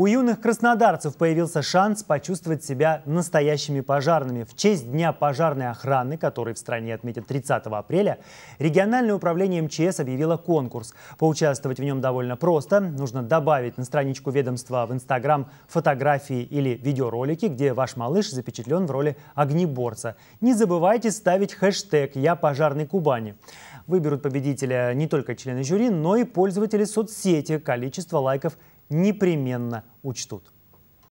У юных краснодарцев появился шанс почувствовать себя настоящими пожарными. В честь Дня пожарной охраны, который в стране отметят 30 апреля, региональное управление МЧС объявило конкурс. Поучаствовать в нем довольно просто. Нужно добавить на страничку ведомства в Инстаграм фотографии или видеоролики, где ваш малыш запечатлен в роли огнеборца. Не забывайте ставить хэштег «Я пожарный Кубани». Выберут победителя не только члены жюри, но и пользователи соцсети. Количество лайков – непременно учтут.